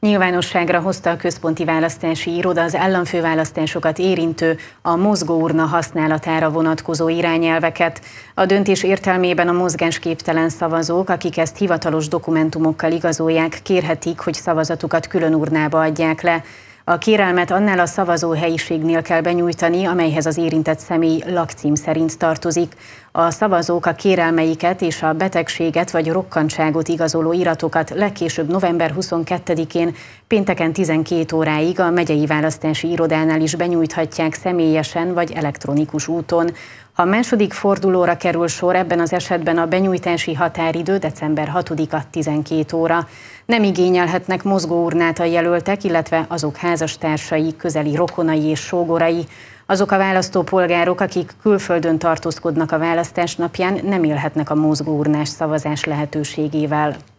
Nyilvánosságra hozta a központi választási iroda az államfőválasztásokat érintő, a mozgóurna használatára vonatkozó irányelveket. A döntés értelmében a mozgásképtelen szavazók, akik ezt hivatalos dokumentumokkal igazolják, kérhetik, hogy szavazatukat külön urnába adják le. A kérelmet annál a szavazóhelyiségnél kell benyújtani, amelyhez az érintett személy lakcím szerint tartozik. A szavazók a kérelmeiket és a betegséget vagy rokkantságot igazoló iratokat legkésőbb november 22-én pénteken 12 óráig a megyei választási irodánál is benyújthatják személyesen vagy elektronikus úton. Ha a második fordulóra kerül sor, ebben az esetben a benyújtási határidő december 6-a 12 óra. Nem igényelhetnek mozgóurnát a jelöltek, illetve azok házastársai, közeli rokonai és sógorai. Azok a választópolgárok, akik külföldön tartózkodnak a választás napján, nem élhetnek a mozgóurnás szavazás lehetőségével.